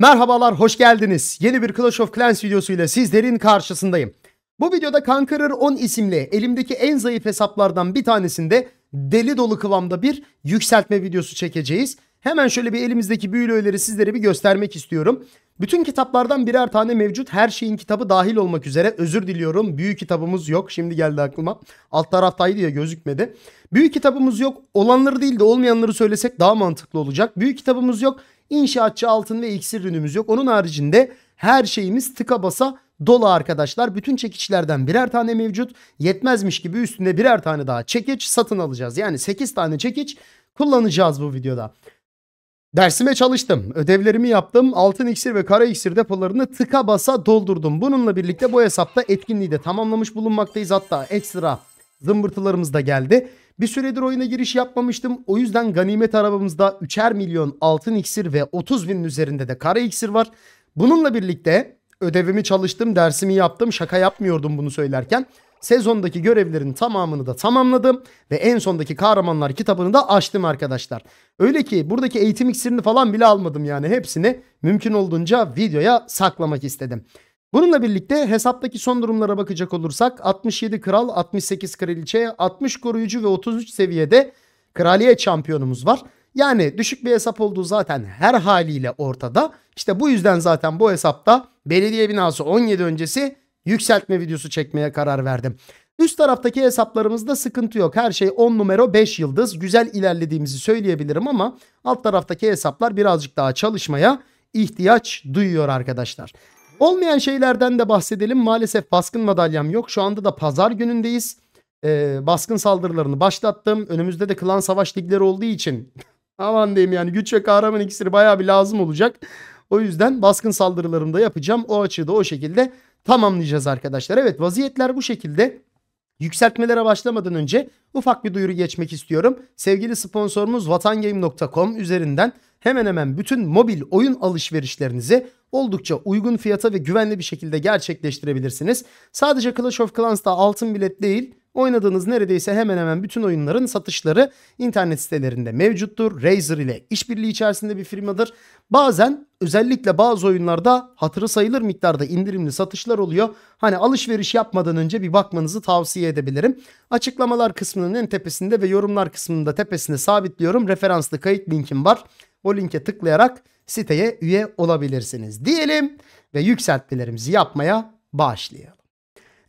Merhabalar, hoş geldiniz. Yeni bir Clash of Clans videosuyla sizlerin karşısındayım. Bu videoda Kankarır 10 isimli elimdeki en zayıf hesaplardan bir tanesinde deli dolu kıvamda bir yükseltme videosu çekeceğiz. Hemen şöyle bir elimizdeki büyülü öğeleri sizlere bir göstermek istiyorum. Bütün kitaplardan birer tane mevcut her şeyin kitabı dahil olmak üzere özür diliyorum. Büyük kitabımız yok şimdi geldi aklıma. Alt taraftaydı ya gözükmedi. Büyük kitabımız yok olanları değil de olmayanları söylesek daha mantıklı olacak. Büyük kitabımız yok İnşaatçı altın ve iksir ürünümüz yok. Onun haricinde her şeyimiz tıka basa dolu arkadaşlar. Bütün çekiçlerden birer tane mevcut. Yetmezmiş gibi üstünde birer tane daha çekiç satın alacağız. Yani 8 tane çekiç kullanacağız bu videoda. Dersime çalıştım. Ödevlerimi yaptım. Altın iksir ve kara iksir depolarını tıka basa doldurdum. Bununla birlikte bu hesapta etkinliği de tamamlamış bulunmaktayız. Hatta ekstra zımbırtılarımız da geldi. Bir süredir oyuna giriş yapmamıştım. O yüzden ganimet arabamızda 3'er milyon altın iksir ve 30 binin üzerinde de kara iksir var. Bununla birlikte ödevimi çalıştım, dersimi yaptım. Şaka yapmıyordum bunu söylerken. Sezondaki görevlerin tamamını da tamamladım ve en sondaki kahramanlar kitabını da açtım arkadaşlar. Öyle ki buradaki eğitim iksirini falan bile almadım yani hepsini mümkün olduğunca videoya saklamak istedim. Bununla birlikte hesaptaki son durumlara bakacak olursak 67 kral, 68 kraliçe, 60 koruyucu ve 33 seviyede kraliye şampiyonumuz var. Yani düşük bir hesap olduğu zaten her haliyle ortada. İşte bu yüzden zaten bu hesapta belediye binası 17 öncesi yükseltme videosu çekmeye karar verdim. Üst taraftaki hesaplarımızda sıkıntı yok. Her şey 10 numara 5 yıldız. Güzel ilerlediğimizi söyleyebilirim ama alt taraftaki hesaplar birazcık daha çalışmaya ihtiyaç duyuyor arkadaşlar. Olmayan şeylerden de bahsedelim. Maalesef baskın madalyam yok. Şu anda da pazar günündeyiz. Ee, baskın saldırılarını başlattım. Önümüzde de klan savaş ligleri olduğu için aman diyeyim yani güç ve kahraman iksiri bayağı bir lazım olacak. O yüzden baskın saldırılarımı da yapacağım. O açığı da o şekilde tamamlayacağız arkadaşlar. Evet vaziyetler bu şekilde. Yükseltmelere başlamadan önce ufak bir duyuru geçmek istiyorum. Sevgili sponsorumuz vatangame.com üzerinden hemen hemen bütün mobil oyun alışverişlerinizi oldukça uygun fiyata ve güvenli bir şekilde gerçekleştirebilirsiniz. Sadece Clash of Clans'ta altın bilet değil Oynadığınız neredeyse hemen hemen bütün oyunların satışları internet sitelerinde mevcuttur. Razer ile işbirliği içerisinde bir firmadır. Bazen özellikle bazı oyunlarda hatırı sayılır miktarda indirimli satışlar oluyor. Hani alışveriş yapmadan önce bir bakmanızı tavsiye edebilirim. Açıklamalar kısmının en tepesinde ve yorumlar kısmında tepesinde sabitliyorum. Referanslı kayıt linkim var. O linke tıklayarak siteye üye olabilirsiniz diyelim ve yükseltmelerimizi yapmaya başlayalım.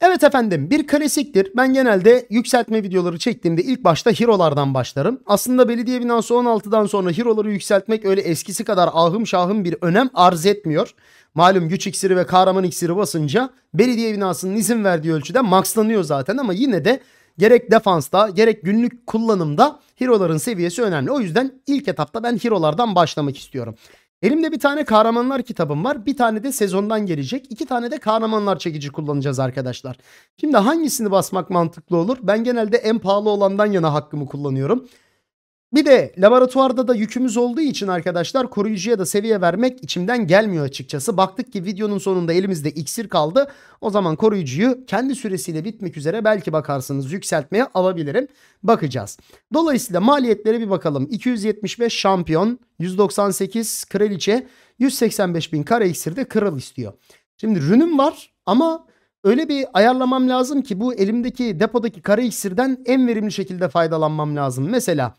Evet efendim bir klasiktir. Ben genelde yükseltme videoları çektiğimde ilk başta Hiro'lardan başlarım. Aslında belediye binası 16'dan sonra Hiro'ları yükseltmek öyle eskisi kadar ahım şahım bir önem arz etmiyor. Malum güç iksiri ve kahraman iksiri basınca belediye binasının izin verdiği ölçüde maxlanıyor zaten ama yine de gerek defansta gerek günlük kullanımda Hiro'ların seviyesi önemli. O yüzden ilk etapta ben Hiro'lardan başlamak istiyorum. Elimde bir tane kahramanlar kitabım var. Bir tane de sezondan gelecek. iki tane de kahramanlar çekici kullanacağız arkadaşlar. Şimdi hangisini basmak mantıklı olur? Ben genelde en pahalı olandan yana hakkımı kullanıyorum. Bir de laboratuvarda da yükümüz olduğu için arkadaşlar koruyucuya da seviye vermek içimden gelmiyor açıkçası. Baktık ki videonun sonunda elimizde iksir kaldı. O zaman koruyucuyu kendi süresiyle bitmek üzere belki bakarsınız yükseltmeye alabilirim. Bakacağız. Dolayısıyla maliyetlere bir bakalım. 275 şampiyon, 198 kraliçe, 185 bin kara de kral istiyor. Şimdi rünüm var ama öyle bir ayarlamam lazım ki bu elimdeki depodaki kara iksirden en verimli şekilde faydalanmam lazım. Mesela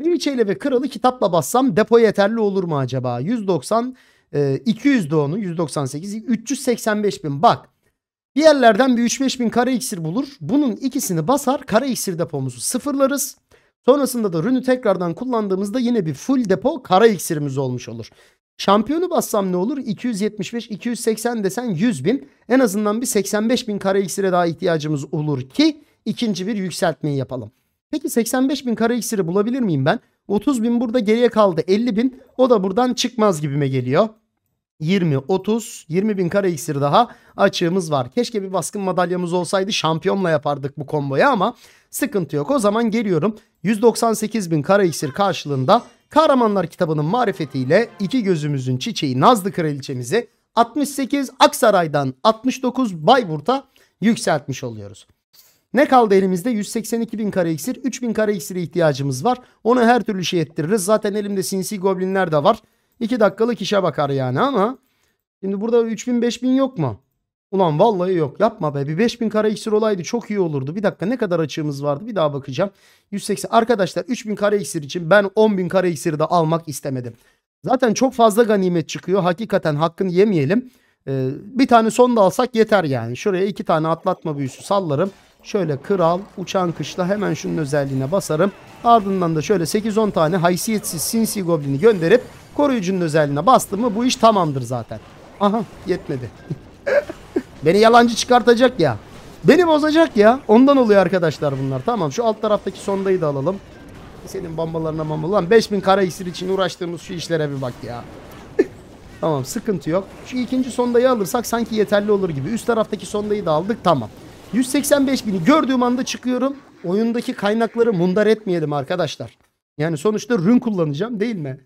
Kraliçeyle ve kralı kitapla bassam depo yeterli olur mu acaba? 190 e, 200 doğunu, 198 385 bin bak. Bir yerlerden bir 3-5 bin kara iksir bulur. Bunun ikisini basar kara iksir depomuzu sıfırlarız. Sonrasında da rünü tekrardan kullandığımızda yine bir full depo kara iksirimiz olmuş olur. Şampiyonu bassam ne olur? 275, 280 desen 100 bin. En azından bir 85 bin kara iksire daha ihtiyacımız olur ki ikinci bir yükseltmeyi yapalım. Peki 85 bin kara iksiri bulabilir miyim ben? 30 bin burada geriye kaldı. 50 bin o da buradan çıkmaz gibime geliyor. 20, 30, 20 bin kara iksir daha açığımız var. Keşke bir baskın madalyamız olsaydı şampiyonla yapardık bu komboya ama sıkıntı yok. O zaman geliyorum 198 bin kara iksir karşılığında Kahramanlar kitabının marifetiyle iki gözümüzün çiçeği Nazlı Kraliçemizi 68 Aksaray'dan 69 Bayburt'a yükseltmiş oluyoruz. Ne kaldı elimizde? 182 bin kare iksir. 3 bin kare iksire ihtiyacımız var. Onu her türlü şey ettiririz. Zaten elimde sinsi goblinler de var. 2 dakikalık işe bakar yani ama. Şimdi burada 3 bin, 5 bin yok mu? Ulan vallahi yok. Yapma be. Bir 5 bin kare iksir olaydı çok iyi olurdu. Bir dakika ne kadar açığımız vardı? Bir daha bakacağım. 180. Arkadaşlar 3 bin kare iksir için ben 10 bin kare iksiri de almak istemedim. Zaten çok fazla ganimet çıkıyor. Hakikaten hakkını yemeyelim. Ee, bir tane son da alsak yeter yani. Şuraya iki tane atlatma büyüsü sallarım. Şöyle kral uçan kışla hemen şunun özelliğine basarım. Ardından da şöyle 8-10 tane haysiyetsiz sinsi goblini gönderip koruyucunun özelliğine bastım mı bu iş tamamdır zaten. Aha yetmedi. Beni yalancı çıkartacak ya. Beni bozacak ya. Ondan oluyor arkadaşlar bunlar. Tamam şu alt taraftaki sondayı da alalım. Senin bombalarına mamalı. Lan 5000 kara iksir için uğraştığımız şu işlere bir bak ya. tamam sıkıntı yok. Şu ikinci sondayı alırsak sanki yeterli olur gibi. Üst taraftaki sondayı da aldık tamam. 185 bini gördüğüm anda çıkıyorum. Oyundaki kaynakları mundar etmeyelim arkadaşlar. Yani sonuçta rün kullanacağım değil mi?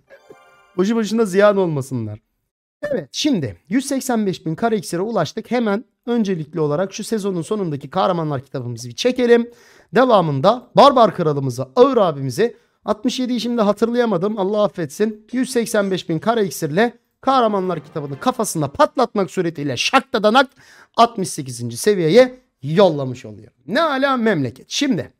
Boşu başına ziyan olmasınlar. Evet şimdi 185 bin kare iksire ulaştık. Hemen öncelikli olarak şu sezonun sonundaki kahramanlar kitabımızı bir çekelim. Devamında Barbar kralımızı Ağır abimizi 67'yi şimdi hatırlayamadım Allah affetsin. 185 bin kare iksirle kahramanlar kitabını kafasında patlatmak suretiyle şakta danak 68. seviyeye yollamış oluyor. Ne ala memleket. Şimdi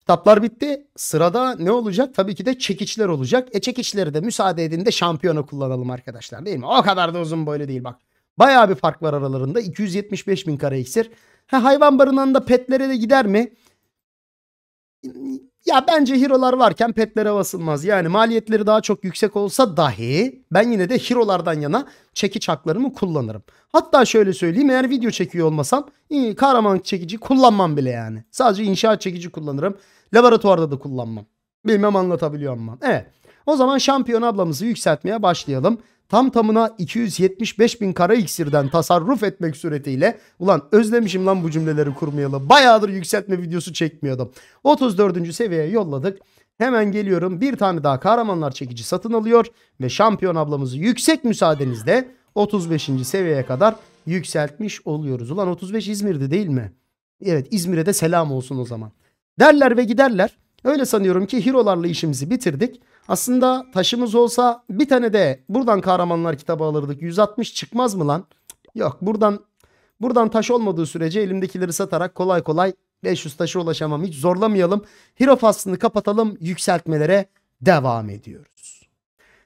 kitaplar bitti. Sırada ne olacak? Tabii ki de çekiçler olacak. E çekiçleri de müsaade edin de şampiyonu kullanalım arkadaşlar değil mi? O kadar da uzun boylu değil bak. Baya bir fark var aralarında. 275 bin kare iksir. Ha, hayvan barınağında petlere de gider mi? Ya bence hero'lar varken petlere basılmaz. Yani maliyetleri daha çok yüksek olsa dahi ben yine de hero'lardan yana çekiç haklarımı kullanırım. Hatta şöyle söyleyeyim eğer video çekiyor olmasam iyi, kahraman çekici kullanmam bile yani. Sadece inşaat çekici kullanırım. Laboratuvarda da kullanmam. Bilmem anlatabiliyor ama. Evet. O zaman şampiyon ablamızı yükseltmeye başlayalım tam tamına 275 bin kara iksirden tasarruf etmek suretiyle ulan özlemişim lan bu cümleleri kurmayalı. Bayağıdır yükseltme videosu çekmiyordum. 34. seviyeye yolladık. Hemen geliyorum bir tane daha kahramanlar çekici satın alıyor ve şampiyon ablamızı yüksek müsaadenizle 35. seviyeye kadar yükseltmiş oluyoruz. Ulan 35 İzmir'de değil mi? Evet İzmir'e de selam olsun o zaman. Derler ve giderler. Öyle sanıyorum ki hirolarla işimizi bitirdik. Aslında taşımız olsa bir tane de buradan kahramanlar kitabı alırdık. 160 çıkmaz mı lan? Yok buradan buradan taş olmadığı sürece elimdekileri satarak kolay kolay 500 taşa ulaşamam. Hiç zorlamayalım. Hero faslını kapatalım. Yükseltmelere devam ediyoruz.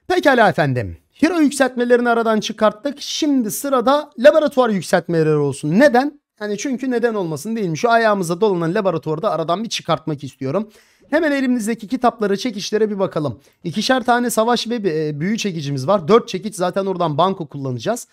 Pekala efendim. Hero yükseltmelerini aradan çıkarttık. Şimdi sırada laboratuvar yükseltmeleri olsun. Neden? Yani çünkü neden olmasın değil mi? Şu ayağımıza dolanan laboratuvarda aradan bir çıkartmak istiyorum. Hemen elimizdeki kitaplara çekişlere bir bakalım. İkişer tane savaş ve e, büyü çekicimiz var. Dört çekiç zaten oradan banko kullanacağız.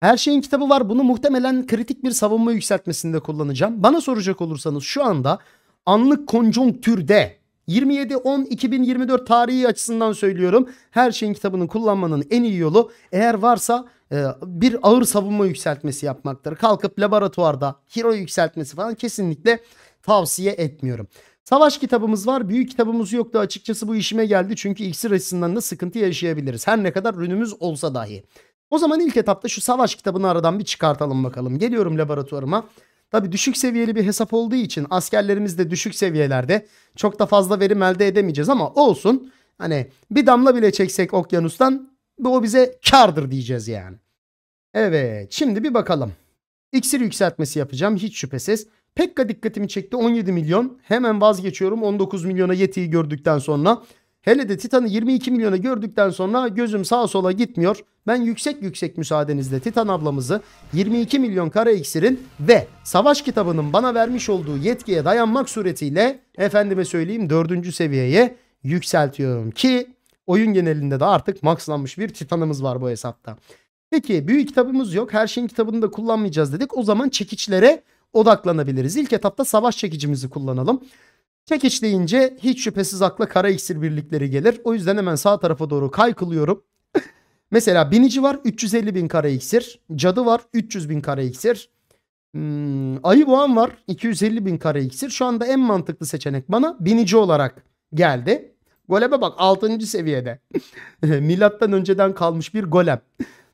Her şeyin kitabı var. Bunu muhtemelen kritik bir savunma yükseltmesinde kullanacağım. Bana soracak olursanız şu anda anlık konjonktürde 27-10-2024 tarihi açısından söylüyorum. Her şeyin kitabını kullanmanın en iyi yolu eğer varsa e, bir ağır savunma yükseltmesi yapmaktır. Kalkıp laboratuvarda hero yükseltmesi falan kesinlikle tavsiye etmiyorum. Savaş kitabımız var. Büyük kitabımız yoktu. Açıkçası bu işime geldi. Çünkü iksir açısından da sıkıntı yaşayabiliriz. Her ne kadar rünümüz olsa dahi. O zaman ilk etapta şu savaş kitabını aradan bir çıkartalım bakalım. Geliyorum laboratuvarıma. Tabi düşük seviyeli bir hesap olduğu için askerlerimiz de düşük seviyelerde. Çok da fazla verim elde edemeyeceğiz ama olsun. Hani bir damla bile çeksek okyanustan bu o bize kardır diyeceğiz yani. Evet şimdi bir bakalım. İksir yükseltmesi yapacağım hiç şüphesiz. Pekka dikkatimi çekti 17 milyon. Hemen vazgeçiyorum 19 milyona Yeti'yi gördükten sonra. Hele de Titan'ı 22 milyona gördükten sonra gözüm sağa sola gitmiyor. Ben yüksek yüksek müsaadenizle Titan ablamızı 22 milyon kara iksirin ve savaş kitabının bana vermiş olduğu yetkiye dayanmak suretiyle efendime söyleyeyim 4. seviyeye yükseltiyorum ki oyun genelinde de artık maxlanmış bir Titan'ımız var bu hesapta. Peki büyük kitabımız yok her şeyin kitabını da kullanmayacağız dedik. O zaman çekiçlere odaklanabiliriz. İlk etapta savaş çekicimizi kullanalım. Çekiç deyince hiç şüphesiz akla kara iksir birlikleri gelir. O yüzden hemen sağ tarafa doğru kaykılıyorum. Mesela binici var 350 bin kara iksir. Cadı var 300 bin kara iksir. Hmm, ayı boğan var 250 bin kara iksir. Şu anda en mantıklı seçenek bana binici olarak geldi. Goleme bak 6. seviyede. Milattan önceden kalmış bir golem.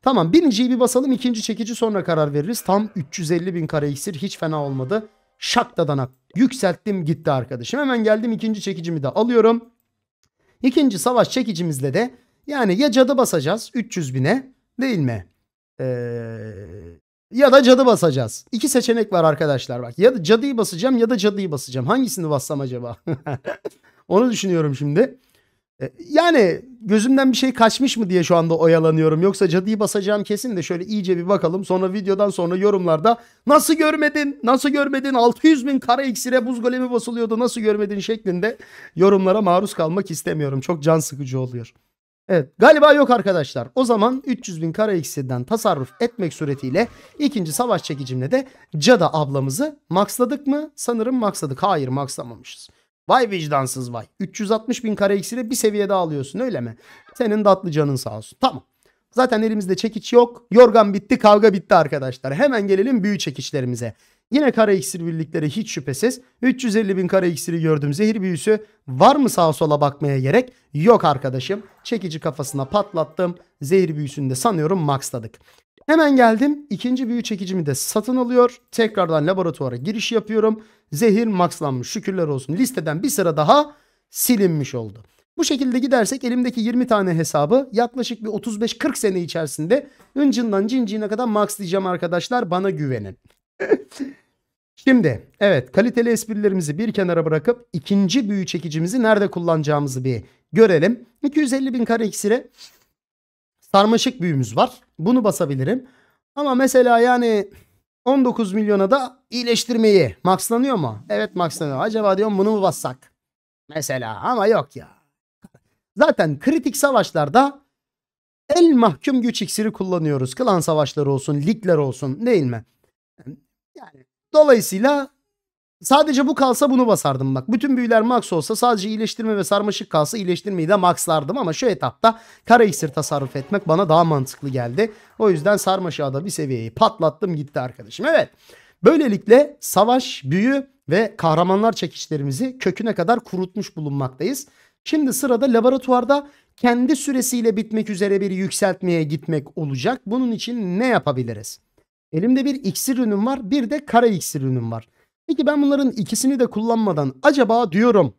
Tamam birinciyi bir basalım ikinci çekici sonra karar veririz. Tam 350 bin kare iksir hiç fena olmadı. Şak da danak yükselttim gitti arkadaşım. Hemen geldim ikinci çekicimi de alıyorum. İkinci savaş çekicimizle de yani ya cadı basacağız 300 bine değil mi? Ee, ya da cadı basacağız. İki seçenek var arkadaşlar bak. Ya cadıyı basacağım ya da cadıyı basacağım. Hangisini bassam acaba? Onu düşünüyorum şimdi. E, yani gözümden bir şey kaçmış mı diye şu anda oyalanıyorum. Yoksa cadıyı basacağım kesin de şöyle iyice bir bakalım. Sonra videodan sonra yorumlarda nasıl görmedin, nasıl görmedin 600 bin kara iksire buz golemi basılıyordu nasıl görmedin şeklinde yorumlara maruz kalmak istemiyorum. Çok can sıkıcı oluyor. Evet galiba yok arkadaşlar. O zaman 300 bin kara iksirden tasarruf etmek suretiyle ikinci savaş çekicimle de Cada ablamızı maxladık mı? Sanırım maxladık. Hayır maxlamamışız. Vay vicdansız vay. 360 bin kare iksiri bir seviyede alıyorsun öyle mi? Senin tatlı canın sağ olsun. Tamam. Zaten elimizde çekiç yok. Yorgan bitti kavga bitti arkadaşlar. Hemen gelelim büyü çekiçlerimize. Yine kara iksir birlikleri hiç şüphesiz. 350 bin kara iksiri gördüm. Zehir büyüsü var mı sağa sola bakmaya gerek? Yok arkadaşım. Çekici kafasına patlattım. Zehir büyüsünü de sanıyorum maxladık. Hemen geldim ikinci büyü çekicimi de satın alıyor. Tekrardan laboratuvara giriş yapıyorum. Zehir maxlanmış şükürler olsun. Listeden bir sıra daha silinmiş oldu. Bu şekilde gidersek elimdeki 20 tane hesabı yaklaşık bir 35-40 sene içerisinde ıncından cinciğine kadar max diyeceğim arkadaşlar bana güvenin. Şimdi evet kaliteli esprilerimizi bir kenara bırakıp ikinci büyü çekicimizi nerede kullanacağımızı bir görelim. 250 bin kare iksiri sarmaşık büyümüz var. Bunu basabilirim. Ama mesela yani 19 milyona da iyileştirmeyi maxlanıyor mu? Evet maxlanıyor. Acaba diyorum bunu mu bassak? Mesela ama yok ya. Zaten kritik savaşlarda el mahkum güç iksiri kullanıyoruz. Klan savaşları olsun, ligler olsun değil mi? Yani dolayısıyla Sadece bu kalsa bunu basardım bak. Bütün büyüler max olsa sadece iyileştirme ve sarmaşık kalsa iyileştirmeyi de maxlardım. Ama şu etapta kara iksir tasarruf etmek bana daha mantıklı geldi. O yüzden sarmaşığa da bir seviyeyi patlattım gitti arkadaşım. Evet böylelikle savaş, büyü ve kahramanlar çekişlerimizi köküne kadar kurutmuş bulunmaktayız. Şimdi sırada laboratuvarda kendi süresiyle bitmek üzere bir yükseltmeye gitmek olacak. Bunun için ne yapabiliriz? Elimde bir iksir ürünüm var bir de kara iksir ürünüm var. Peki ben bunların ikisini de kullanmadan acaba diyorum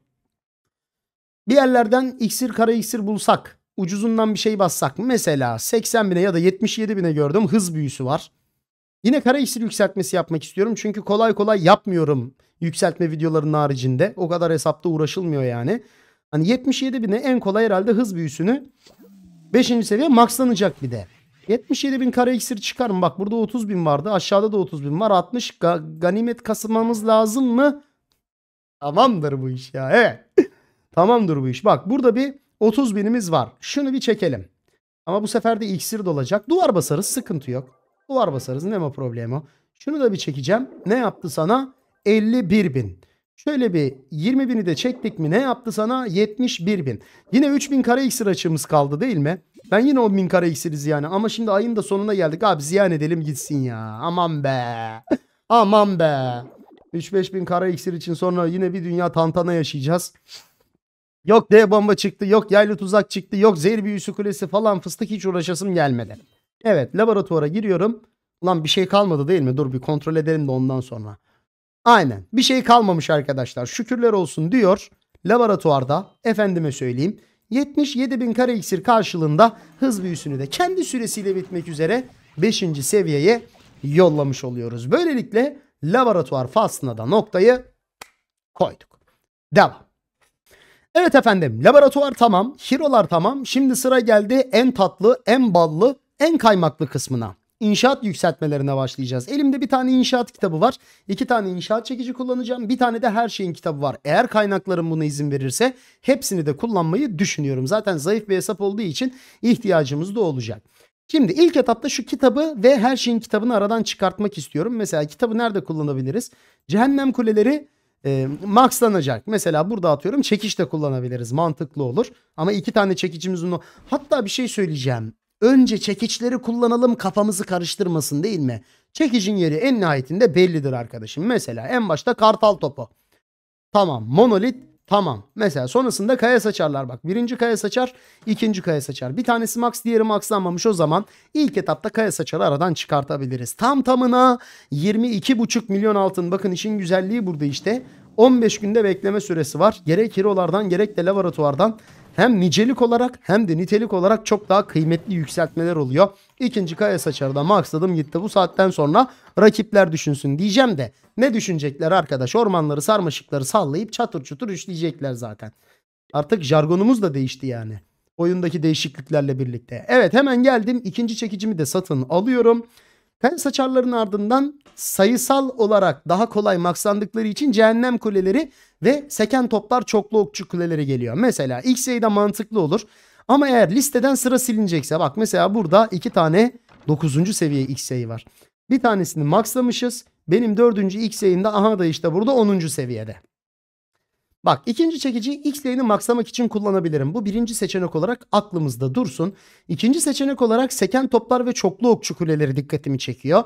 bir yerlerden iksir kara iksir bulsak ucuzundan bir şey bassak mesela 80 bine ya da 77 bine gördüm hız büyüsü var. Yine kara iksir yükseltmesi yapmak istiyorum çünkü kolay kolay yapmıyorum yükseltme videolarının haricinde. O kadar hesapta uğraşılmıyor yani. Hani 77 bine en kolay herhalde hız büyüsünü 5. seviye maxlanacak bir de. 77 bin kare iksir çıkarım. Bak burada 30 bin vardı. Aşağıda da 30 bin var. 60 ga ganimet kasmamız lazım mı? Tamamdır bu iş ya. Evet. Tamamdır bu iş. Bak burada bir 30 binimiz var. Şunu bir çekelim. Ama bu sefer de iksir dolacak. Duvar basarız sıkıntı yok. Duvar basarız ne mi problemi? Şunu da bir çekeceğim. Ne yaptı sana? 51 bin. Şöyle bir 20 bini de çektik mi ne yaptı sana? 71 bin. Yine 3 bin kare iksir açığımız kaldı değil mi? Ben yine o bin kare ekseriz yani. Ama şimdi ayın da sonuna geldik. Abi ziyan edelim gitsin ya. Aman be. Aman be. 3-5 bin kara iksir için sonra yine bir dünya tantana yaşayacağız. Yok D bomba çıktı. Yok yaylı tuzak çıktı. Yok zehir büyüsü kulesi falan fıstık hiç uğraşasım gelmedi. Evet laboratuvara giriyorum. Ulan bir şey kalmadı değil mi? Dur bir kontrol edelim de ondan sonra. Aynen bir şey kalmamış arkadaşlar. Şükürler olsun diyor. Laboratuvarda efendime söyleyeyim. 77 bin kare iksir karşılığında hız büyüsünü de kendi süresiyle bitmek üzere 5. seviyeye yollamış oluyoruz. Böylelikle laboratuvar faslına da noktayı koyduk. Devam. Evet efendim laboratuvar tamam, hirolar tamam. Şimdi sıra geldi en tatlı, en ballı, en kaymaklı kısmına inşaat yükseltmelerine başlayacağız. Elimde bir tane inşaat kitabı var. iki tane inşaat çekici kullanacağım. Bir tane de her şeyin kitabı var. Eğer kaynaklarım buna izin verirse hepsini de kullanmayı düşünüyorum. Zaten zayıf bir hesap olduğu için ihtiyacımız da olacak. Şimdi ilk etapta şu kitabı ve her şeyin kitabını aradan çıkartmak istiyorum. Mesela kitabı nerede kullanabiliriz? Cehennem kuleleri e, maxlanacak. Mesela burada atıyorum çekiş de kullanabiliriz. Mantıklı olur. Ama iki tane çekicimiz onu. Hatta bir şey söyleyeceğim. Önce çekiçleri kullanalım kafamızı karıştırmasın değil mi? Çekicin yeri en nihayetinde bellidir arkadaşım. Mesela en başta kartal topu. Tamam monolit tamam. Mesela sonrasında kaya saçarlar bak. Birinci kaya saçar ikinci kaya saçar. Bir tanesi max diğeri maxlanmamış o zaman ilk etapta kaya saçarı aradan çıkartabiliriz. Tam tamına 22,5 milyon altın bakın işin güzelliği burada işte. 15 günde bekleme süresi var. Gerek hirolardan gerek de laboratuvardan hem nicelik olarak hem de nitelik olarak çok daha kıymetli yükseltmeler oluyor. İkinci Kaya Saçar'da maksadım gitti. Bu saatten sonra rakipler düşünsün diyeceğim de ne düşünecekler arkadaş? Ormanları sarmaşıkları sallayıp çatır çutur üçleyecekler zaten. Artık jargonumuz da değişti yani. Oyundaki değişikliklerle birlikte. Evet hemen geldim. ikinci çekicimi de satın alıyorum. Kaya Saçarların ardından sayısal olarak daha kolay makslandıkları için cehennem kuleleri ve seken toplar çoklu okçu kuleleri geliyor. Mesela ilk sayıda mantıklı olur. Ama eğer listeden sıra silinecekse bak mesela burada iki tane 9. seviye ilk sayı var. Bir tanesini maxlamışız. Benim 4. ilk sayımda aha da işte burada 10. seviyede. Bak ikinci çekici X sayını maksamak için kullanabilirim. Bu birinci seçenek olarak aklımızda dursun. İkinci seçenek olarak seken toplar ve çoklu okçu kuleleri dikkatimi çekiyor.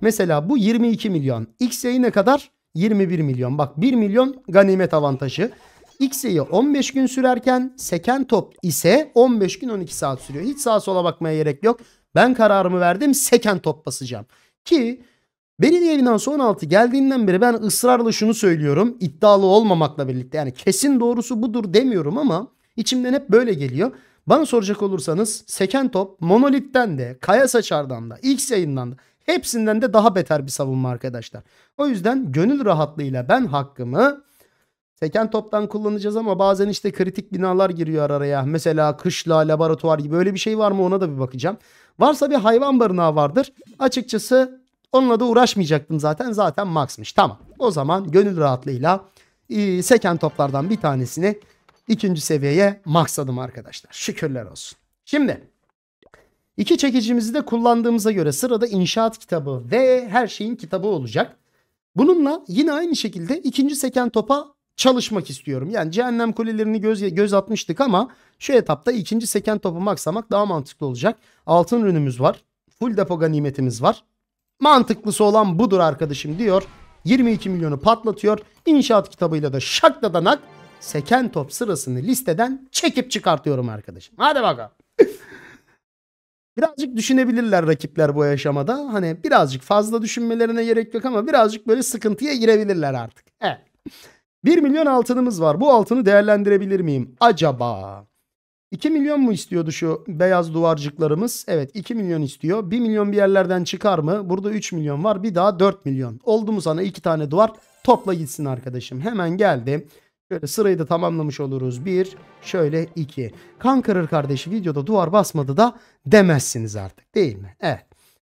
Mesela bu 22 milyon. X'ye ne kadar? 21 milyon. Bak 1 milyon ganimet avantajı. X'ye 15 gün sürerken seken top ise 15 gün 12 saat sürüyor. Hiç sağa sola bakmaya gerek yok. Ben kararımı verdim seken top basacağım. Ki Belediye evinden son altı geldiğinden beri ben ısrarla şunu söylüyorum. İddialı olmamakla birlikte yani kesin doğrusu budur demiyorum ama içimden hep böyle geliyor. Bana soracak olursanız Seken Top Monolit'ten de Kaya Saçar'dan da X yayından da Hepsinden de daha beter bir savunma arkadaşlar. O yüzden gönül rahatlığıyla ben hakkımı seken toptan kullanacağız ama bazen işte kritik binalar giriyor araya. Mesela kışla, laboratuvar gibi öyle bir şey var mı ona da bir bakacağım. Varsa bir hayvan barınağı vardır. Açıkçası onunla da uğraşmayacaktım zaten. Zaten maxmış. Tamam. O zaman gönül rahatlığıyla e, seken toplardan bir tanesini ikinci seviyeye maksadım arkadaşlar. Şükürler olsun. Şimdi İki çekicimizi de kullandığımıza göre sırada inşaat kitabı ve her şeyin kitabı olacak. Bununla yine aynı şekilde ikinci seken topa çalışmak istiyorum. Yani cehennem kulelerini göz, göz atmıştık ama şu etapta ikinci seken topu maksamak daha mantıklı olacak. Altın ürünümüz var. Full depo ganimetimiz var. Mantıklısı olan budur arkadaşım diyor. 22 milyonu patlatıyor. İnşaat kitabıyla da şakladanak seken top sırasını listeden çekip çıkartıyorum arkadaşım. Hadi bakalım. Birazcık düşünebilirler rakipler bu aşamada. Hani birazcık fazla düşünmelerine gerek yok ama birazcık böyle sıkıntıya girebilirler artık. Evet. 1 milyon altınımız var. Bu altını değerlendirebilir miyim? Acaba? 2 milyon mu istiyordu şu beyaz duvarcıklarımız? Evet 2 milyon istiyor. 1 milyon bir yerlerden çıkar mı? Burada 3 milyon var. Bir daha 4 milyon. Oldu mu sana 2 tane duvar? Topla gitsin arkadaşım. Hemen geldi. Şöyle sırayı da tamamlamış oluruz. bir şöyle iki Kan kırır kardeşi videoda duvar basmadı da demezsiniz artık değil mi? Evet.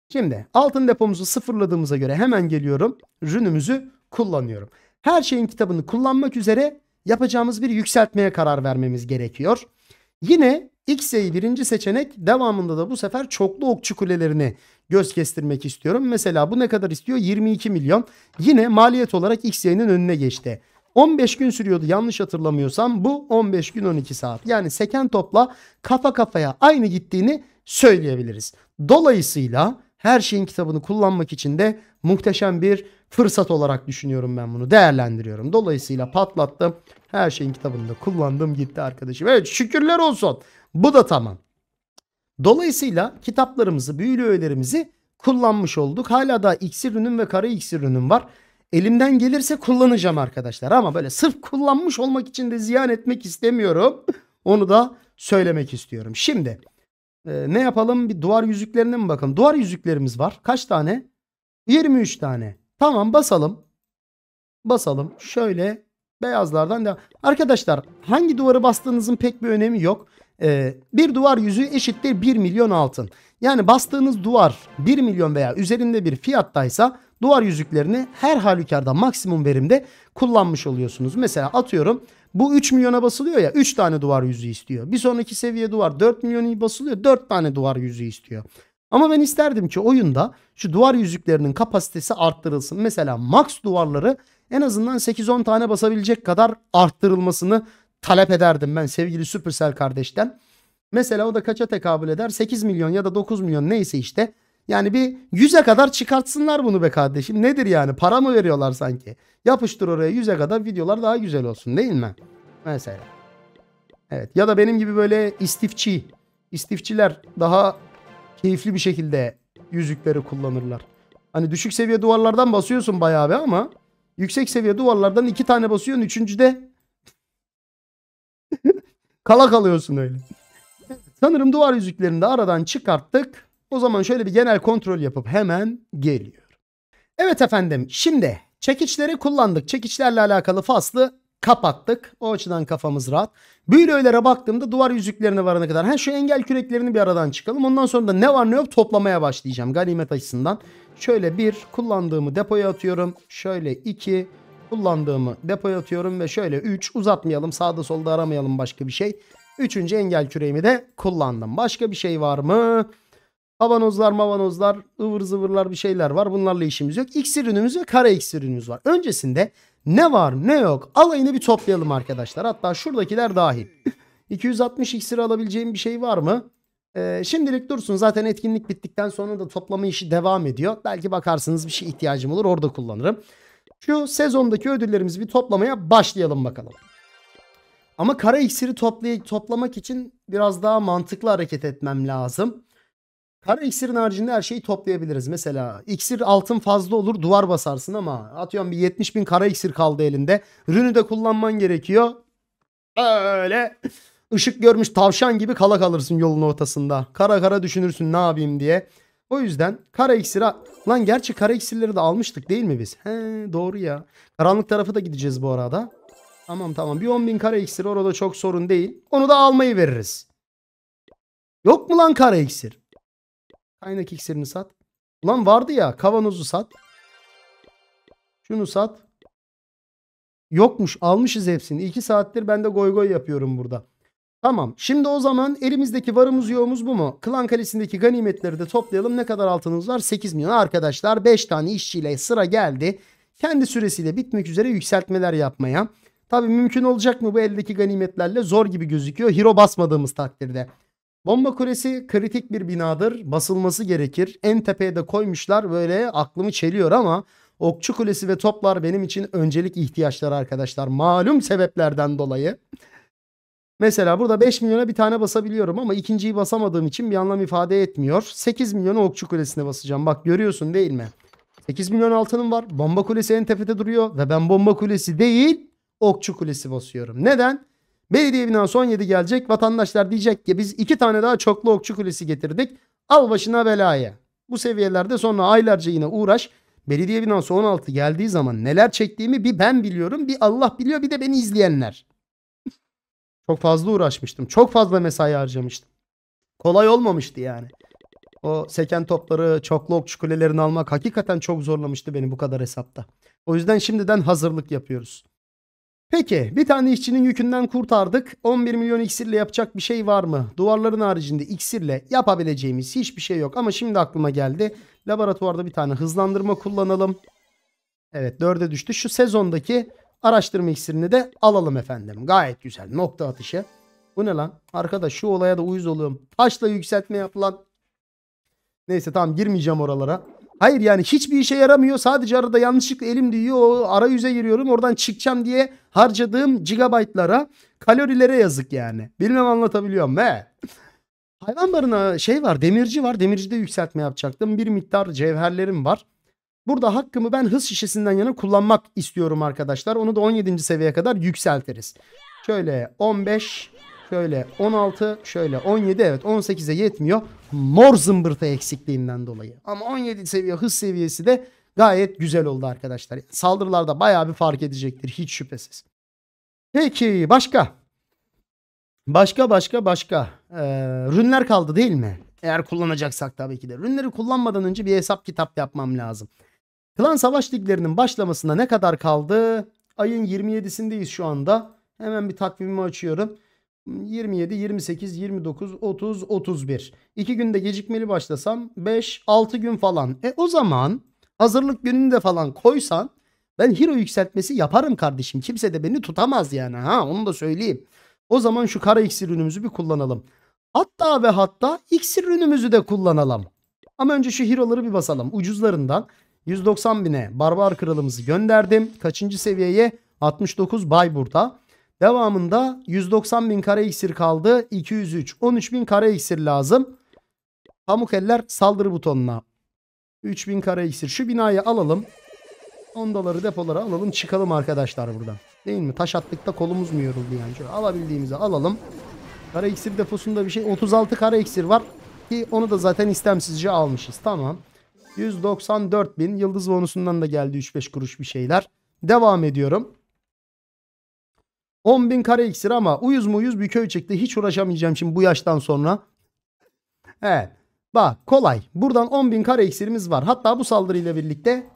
Şimdi altın depomuzu sıfırladığımıza göre hemen geliyorum. Rünümüzü kullanıyorum. Her şeyin kitabını kullanmak üzere yapacağımız bir yükseltmeye karar vermemiz gerekiyor. Yine X'e'yi birinci seçenek devamında da bu sefer çoklu okçu kulelerini göz kestirmek istiyorum. Mesela bu ne kadar istiyor? 22 milyon. Yine maliyet olarak X'e'nin önüne geçti. 15 gün sürüyordu yanlış hatırlamıyorsam bu 15 gün 12 saat. Yani seken topla kafa kafaya aynı gittiğini söyleyebiliriz. Dolayısıyla her şeyin kitabını kullanmak için de muhteşem bir fırsat olarak düşünüyorum ben bunu. Değerlendiriyorum. Dolayısıyla patlattım. Her şeyin kitabını da kullandım gitti arkadaşım. Evet şükürler olsun. Bu da tamam. Dolayısıyla kitaplarımızı, büyülü öğelerimizi kullanmış olduk. Hala da iksir ve kara iksir var. Elimden gelirse kullanacağım arkadaşlar ama böyle sırf kullanmış olmak için de ziyan etmek istemiyorum. Onu da söylemek istiyorum. Şimdi e, ne yapalım? Bir duvar yüzüklerine mi bakalım? Duvar yüzüklerimiz var. Kaç tane? 23 tane. Tamam basalım. Basalım. Şöyle beyazlardan da Arkadaşlar hangi duvarı bastığınızın pek bir önemi yok. Ee, bir duvar yüzüğü eşittir 1 milyon altın. Yani bastığınız duvar 1 milyon veya üzerinde bir fiyattaysa duvar yüzüklerini her halükarda maksimum verimde kullanmış oluyorsunuz. Mesela atıyorum bu 3 milyona basılıyor ya 3 tane duvar yüzüğü istiyor. Bir sonraki seviye duvar 4 milyonu basılıyor 4 tane duvar yüzüğü istiyor. Ama ben isterdim ki oyunda şu duvar yüzüklerinin kapasitesi arttırılsın. Mesela max duvarları en azından 8-10 tane basabilecek kadar arttırılmasını talep ederdim ben sevgili Supercell kardeşten. Mesela o da kaça tekabül eder? 8 milyon ya da 9 milyon neyse işte yani bir 100'e kadar çıkartsınlar bunu be kardeşim. Nedir yani? Para mı veriyorlar sanki? Yapıştır oraya 100'e kadar videolar daha güzel olsun değil mi? Mesela. Evet ya da benim gibi böyle istifçi. istifçiler daha keyifli bir şekilde yüzükleri kullanırlar. Hani düşük seviye duvarlardan basıyorsun bayağı be ama yüksek seviye duvarlardan iki tane basıyorsun. Üçüncüde kala kalıyorsun öyle. Sanırım duvar yüzüklerini de aradan çıkarttık. O zaman şöyle bir genel kontrol yapıp hemen geliyor. Evet efendim şimdi çekiçleri kullandık. Çekiçlerle alakalı faslı kapattık. O açıdan kafamız rahat. Büyülü baktığımda duvar yüzüklerine varana kadar. Ha şu engel küreklerini bir aradan çıkalım. Ondan sonra da ne var ne yok toplamaya başlayacağım ganimet açısından. Şöyle bir kullandığımı depoya atıyorum. Şöyle iki kullandığımı depoya atıyorum ve şöyle üç uzatmayalım sağda solda aramayalım başka bir şey. Üçüncü engel küreğimi de kullandım. Başka bir şey var mı? Havanozlar mavanozlar ıvır zıvırlar bir şeyler var. Bunlarla işimiz yok. İksir ürünümüz ve kara iksir var. Öncesinde ne var ne yok alayını bir toplayalım arkadaşlar. Hatta şuradakiler dahil. 260 iksir alabileceğim bir şey var mı? Ee, şimdilik dursun zaten etkinlik bittikten sonra da toplama işi devam ediyor. Belki bakarsınız bir şey ihtiyacım olur orada kullanırım. Şu sezondaki ödüllerimizi bir toplamaya başlayalım bakalım. Ama kara iksiri toplamak için biraz daha mantıklı hareket etmem lazım. Kara iksirin haricinde her şeyi toplayabiliriz. Mesela iksir altın fazla olur duvar basarsın ama atıyorum bir 70 bin kara iksir kaldı elinde. Rünü de kullanman gerekiyor. Öyle ışık görmüş tavşan gibi kala kalırsın yolun ortasında. Kara kara düşünürsün ne yapayım diye. O yüzden kara iksiri... Lan gerçi kara iksirleri de almıştık değil mi biz? He doğru ya. Karanlık tarafı da gideceğiz bu arada. Tamam tamam. Bir 10 bin kara iksir orada çok sorun değil. Onu da almayı veririz. Yok mu lan kara iksir? Kaynak iksirini sat. Ulan vardı ya kavanozu sat. Şunu sat. Yokmuş almışız hepsini. İki saattir ben de goy goy yapıyorum burada. Tamam şimdi o zaman elimizdeki varımız yoğumuz bu mu? Klan kalesindeki ganimetleri de toplayalım. Ne kadar altınız var? 8 milyon arkadaşlar. 5 tane işçiyle sıra geldi. Kendi süresiyle bitmek üzere yükseltmeler yapmaya. Tabi mümkün olacak mı bu eldeki ganimetlerle? Zor gibi gözüküyor. Hero basmadığımız takdirde. Bomba kulesi kritik bir binadır. Basılması gerekir. En tepeye de koymuşlar böyle aklımı çeliyor ama okçu kulesi ve toplar benim için öncelik ihtiyaçları arkadaşlar. Malum sebeplerden dolayı. Mesela burada 5 milyona bir tane basabiliyorum ama ikinciyi basamadığım için bir anlam ifade etmiyor. 8 milyonu okçu kulesine basacağım. Bak görüyorsun değil mi? 8 milyon altınım var. Bomba kulesi en tepede duruyor ve ben bomba kulesi değil okçu kulesi basıyorum. Neden? Belediye bina son 7 gelecek. Vatandaşlar diyecek ki biz iki tane daha çoklu okçu kulesi getirdik. Al başına belaya. Bu seviyelerde sonra aylarca yine uğraş. Belediye binası 16 geldiği zaman neler çektiğimi bir ben biliyorum, bir Allah biliyor, bir de beni izleyenler. Çok fazla uğraşmıştım. Çok fazla mesai harcamıştım. Kolay olmamıştı yani. O seken topları, çoklu okçu kulelerini almak hakikaten çok zorlamıştı beni bu kadar hesapta. O yüzden şimdiden hazırlık yapıyoruz. Peki bir tane işçinin yükünden kurtardık. 11 milyon iksirle yapacak bir şey var mı? Duvarların haricinde iksirle yapabileceğimiz hiçbir şey yok. Ama şimdi aklıma geldi. Laboratuvarda bir tane hızlandırma kullanalım. Evet 4'e düştü. Şu sezondaki araştırma iksirini de alalım efendim. Gayet güzel nokta atışı. Bu ne lan? Arkadaş şu olaya da uyuz oluyorum. Taşla yükseltme yapılan. Neyse tamam girmeyeceğim oralara. Hayır yani hiçbir işe yaramıyor. Sadece arada yanlışlıkla elim diyor. O arayüze giriyorum. Oradan çıkacağım diye harcadığım gigabaytlara, kalorilere yazık yani. Bilmem anlatabiliyorum be. Hayvan barına şey var. Demirci var. Demircide yükseltme yapacaktım. Bir miktar cevherlerim var. Burada hakkımı ben hız şişesinden yana kullanmak istiyorum arkadaşlar. Onu da 17. seviyeye kadar yükseltiriz. Şöyle 15 Şöyle 16, şöyle 17 evet 18'e yetmiyor. Mor zımbırtı eksikliğinden dolayı. Ama 17 seviye hız seviyesi de gayet güzel oldu arkadaşlar. Saldırılarda bayağı bir fark edecektir hiç şüphesiz. Peki başka? Başka başka başka. Ee, rünler kaldı değil mi? Eğer kullanacaksak tabii ki de. Rünleri kullanmadan önce bir hesap kitap yapmam lazım. Klan savaş liglerinin başlamasında ne kadar kaldı? Ayın 27'sindeyiz şu anda. Hemen bir takvimimi açıyorum. 27, 28, 29, 30, 31. 2 günde gecikmeli başlasam 5, 6 gün falan. E o zaman hazırlık gününü de falan koysan ben hero yükseltmesi yaparım kardeşim. Kimse de beni tutamaz yani ha onu da söyleyeyim. O zaman şu kara iksir ürünümüzü bir kullanalım. Hatta ve hatta iksir ürünümüzü de kullanalım. Ama önce şu hero'ları bir basalım. Ucuzlarından 190 bine barbar kralımızı gönderdim. Kaçıncı seviyeye? 69 bay burada. Devamında 190 bin kare iksir kaldı. 203. 13 bin kare iksir lazım. Pamuk eller saldırı butonuna. 3 bin kare iksir. Şu binayı alalım. Ondaları depolara alalım. Çıkalım arkadaşlar buradan. Değil mi? Taş attıkta kolumuz mu yoruldu yani? Şöyle alabildiğimizi alalım. Kara iksir deposunda bir şey. 36 kare iksir var. Ki onu da zaten istemsizce almışız. Tamam. 194 bin. Yıldız bonusundan da geldi 3-5 kuruş bir şeyler. Devam ediyorum. 10 bin kare iksir ama uyuz mu uyuz bir köy çıktı. Hiç uğraşamayacağım şimdi bu yaştan sonra. Evet. Bak kolay. Buradan 10 bin kare iksirimiz var. Hatta bu saldırıyla birlikte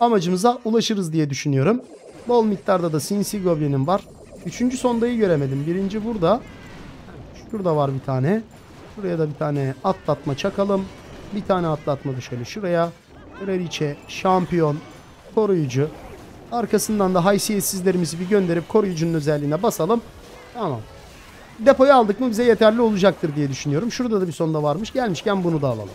amacımıza ulaşırız diye düşünüyorum. Bol miktarda da sinsi goblinim var. Üçüncü sondayı göremedim. Birinci burada. Şurada var bir tane. Buraya da bir tane atlatma çakalım. Bir tane atlatma da şöyle şuraya. Kraliçe, şampiyon, koruyucu. Arkasından da haysiyetsizlerimizi bir gönderip koruyucunun özelliğine basalım. Tamam. Depoyu aldık mı bize yeterli olacaktır diye düşünüyorum. Şurada da bir sonda varmış. Gelmişken bunu da alalım.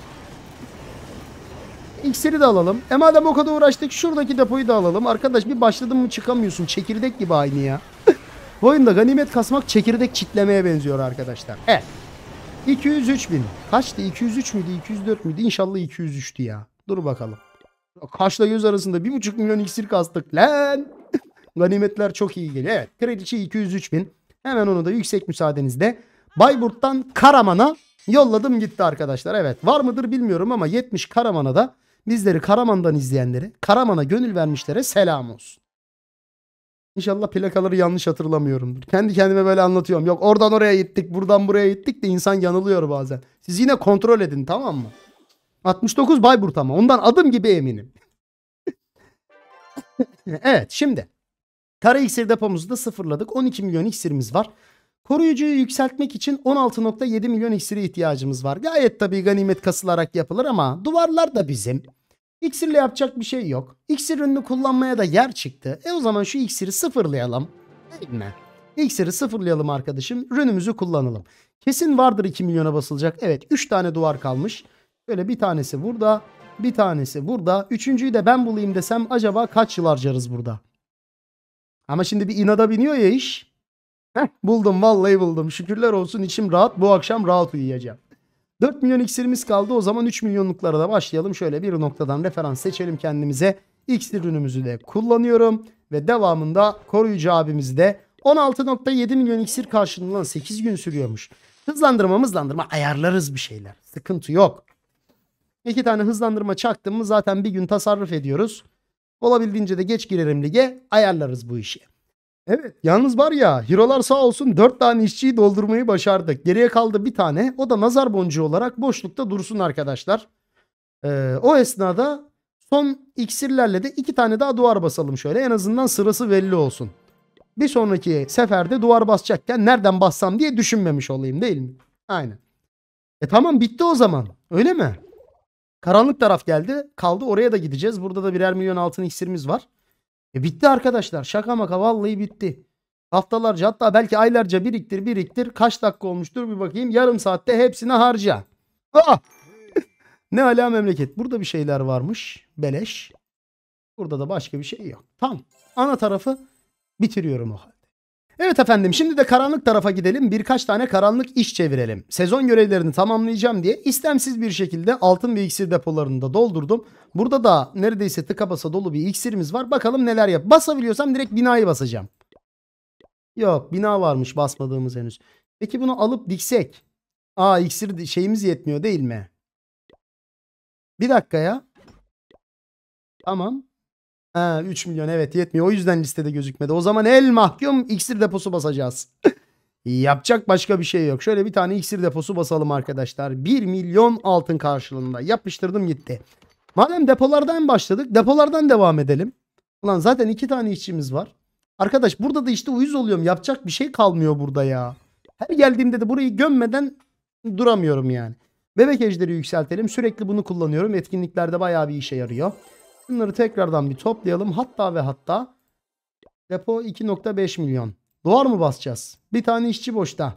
İksiri de alalım. E madem o kadar uğraştık şuradaki depoyu da alalım. Arkadaş bir başladın mı çıkamıyorsun. Çekirdek gibi aynı ya. Bu oyunda ganimet kasmak çekirdek çitlemeye benziyor arkadaşlar. Evet. 203 bin. Kaçtı? 203 müydü? 204 müydü? İnşallah 203'tü ya. Dur bakalım. Kaşla göz arasında 1,5 milyon iksir kastık lan. Ganimetler çok iyi geliyor. Evet kraliçe 203 bin. Hemen onu da yüksek müsaadenizle Bayburt'tan Karaman'a yolladım gitti arkadaşlar. Evet var mıdır bilmiyorum ama 70 Karaman'a da bizleri Karaman'dan izleyenlere Karaman'a gönül vermişlere selam olsun. İnşallah plakaları yanlış hatırlamıyorumdur. Kendi kendime böyle anlatıyorum. Yok oradan oraya gittik buradan buraya gittik de insan yanılıyor bazen. Siz yine kontrol edin tamam mı? 69 Bayburt ama ondan adım gibi eminim. evet şimdi. Kara iksir depomuzu da sıfırladık. 12 milyon iksirimiz var. Koruyucuyu yükseltmek için 16.7 milyon iksire ihtiyacımız var. Gayet tabii ganimet kasılarak yapılır ama duvarlar da bizim. İksirle yapacak bir şey yok. İksir ürünü kullanmaya da yer çıktı. E o zaman şu iksiri sıfırlayalım. Değil mi? İksiri sıfırlayalım arkadaşım. Rünümüzü kullanalım. Kesin vardır 2 milyona basılacak. Evet 3 tane duvar kalmış. Böyle bir tanesi burada, bir tanesi burada. Üçüncüyü de ben bulayım desem acaba kaç yıl harcarız burada? Ama şimdi bir inada biniyor ya iş. Heh, buldum vallahi buldum. Şükürler olsun içim rahat. Bu akşam rahat uyuyacağım. 4 milyon iksirimiz kaldı. O zaman 3 milyonluklara da başlayalım. Şöyle bir noktadan referans seçelim kendimize. İksir ürünümüzü de kullanıyorum. Ve devamında koruyucu abimizi de 16.7 milyon iksir karşılığında 8 gün sürüyormuş. Hızlandırma hızlandırma ayarlarız bir şeyler. Sıkıntı yok. İki tane hızlandırma çaktım mı zaten bir gün tasarruf ediyoruz. Olabildiğince de geç girerim lige ayarlarız bu işi. Evet yalnız var ya Hirolar sağ olsun 4 tane işçiyi doldurmayı başardık. Geriye kaldı bir tane o da nazar boncuğu olarak boşlukta dursun arkadaşlar. Ee, o esnada son iksirlerle de 2 tane daha duvar basalım şöyle en azından sırası belli olsun. Bir sonraki seferde duvar basacakken nereden bassam diye düşünmemiş olayım değil mi? Aynen. E tamam bitti o zaman öyle mi? Karanlık taraf geldi. Kaldı oraya da gideceğiz. Burada da birer milyon altın iksirimiz var. E bitti arkadaşlar. Şaka maka vallahi bitti. Haftalarca hatta belki aylarca biriktir biriktir. Kaç dakika olmuştur bir bakayım. Yarım saatte hepsini harca. Aa! Ah! ne ala memleket. Burada bir şeyler varmış. Beleş. Burada da başka bir şey yok. Tam. Ana tarafı bitiriyorum o halde. Evet efendim şimdi de karanlık tarafa gidelim birkaç tane karanlık iş çevirelim. Sezon görevlerini tamamlayacağım diye istemsiz bir şekilde altın ve iksir depolarını da doldurdum. Burada da neredeyse tıka basa dolu bir iksirimiz var. Bakalım neler yap. Basabiliyorsam direkt binayı basacağım. Yok bina varmış basmadığımız henüz. Peki bunu alıp diksek. Aa iksir şeyimiz yetmiyor değil mi? Bir dakika ya. Tamam. Ha 3 milyon evet yetmiyor. O yüzden listede gözükmedi. O zaman el mahkum iksir deposu basacağız. Yapacak başka bir şey yok. Şöyle bir tane iksir deposu basalım arkadaşlar. 1 milyon altın karşılığında. Yapıştırdım gitti. Madem depolardan başladık depolardan devam edelim. Ulan zaten iki tane işçimiz var. Arkadaş burada da işte uyuz oluyorum. Yapacak bir şey kalmıyor burada ya. Her geldiğimde de burayı gömmeden duramıyorum yani. Bebek ejderi yükseltelim. Sürekli bunu kullanıyorum. Etkinliklerde bayağı bir işe yarıyor. Bunları tekrardan bir toplayalım. Hatta ve hatta depo 2.5 milyon. Duvar mı basacağız? Bir tane işçi boşta.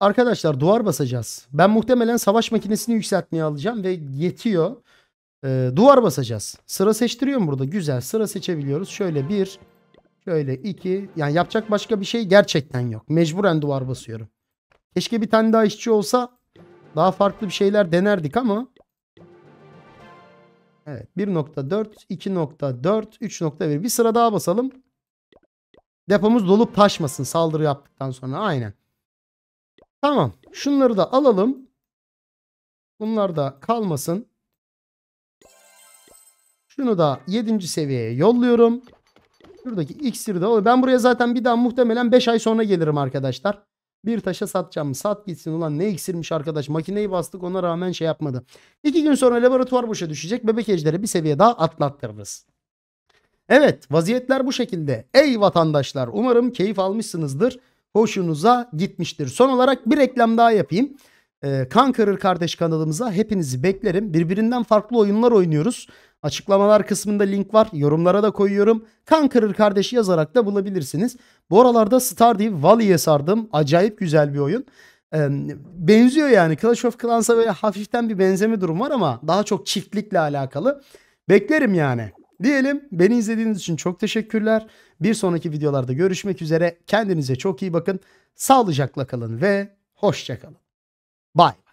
Arkadaşlar duvar basacağız. Ben muhtemelen savaş makinesini yükseltmeye alacağım ve yetiyor. Ee, duvar basacağız. Sıra seçtiriyor mu burada? Güzel. Sıra seçebiliyoruz. Şöyle bir, şöyle iki. Yani yapacak başka bir şey gerçekten yok. Mecburen duvar basıyorum. Keşke bir tane daha işçi olsa daha farklı bir şeyler denerdik ama Evet 1.4, 2.4, 3.1 bir sıra daha basalım. Depomuz dolup taşmasın saldırı yaptıktan sonra aynen. Tamam şunları da alalım. Bunlar da kalmasın. Şunu da 7. seviyeye yolluyorum. Şuradaki iksiri de alalım. Ben buraya zaten bir daha muhtemelen 5 ay sonra gelirim arkadaşlar. Bir taşa satacağım. Sat gitsin ulan ne iksirmiş arkadaş. Makineyi bastık ona rağmen şey yapmadı. İki gün sonra laboratuvar boşa düşecek. Bebek ejderi bir seviye daha atlattırırız. Evet vaziyetler bu şekilde. Ey vatandaşlar umarım keyif almışsınızdır. Hoşunuza gitmiştir. Son olarak bir reklam daha yapayım. Ee, kan Kırır Kardeş kanalımıza hepinizi beklerim. Birbirinden farklı oyunlar oynuyoruz. Açıklamalar kısmında link var. Yorumlara da koyuyorum. Kan Kırır Kardeş yazarak da bulabilirsiniz. Bu aralarda Stardew Valley'e sardım. Acayip güzel bir oyun. Ee, benziyor yani. Clash of Clans'a böyle hafiften bir benzeme durum var ama daha çok çiftlikle alakalı. Beklerim yani. Diyelim beni izlediğiniz için çok teşekkürler. Bir sonraki videolarda görüşmek üzere. Kendinize çok iyi bakın. Sağlıcakla kalın ve hoşçakalın. Bye.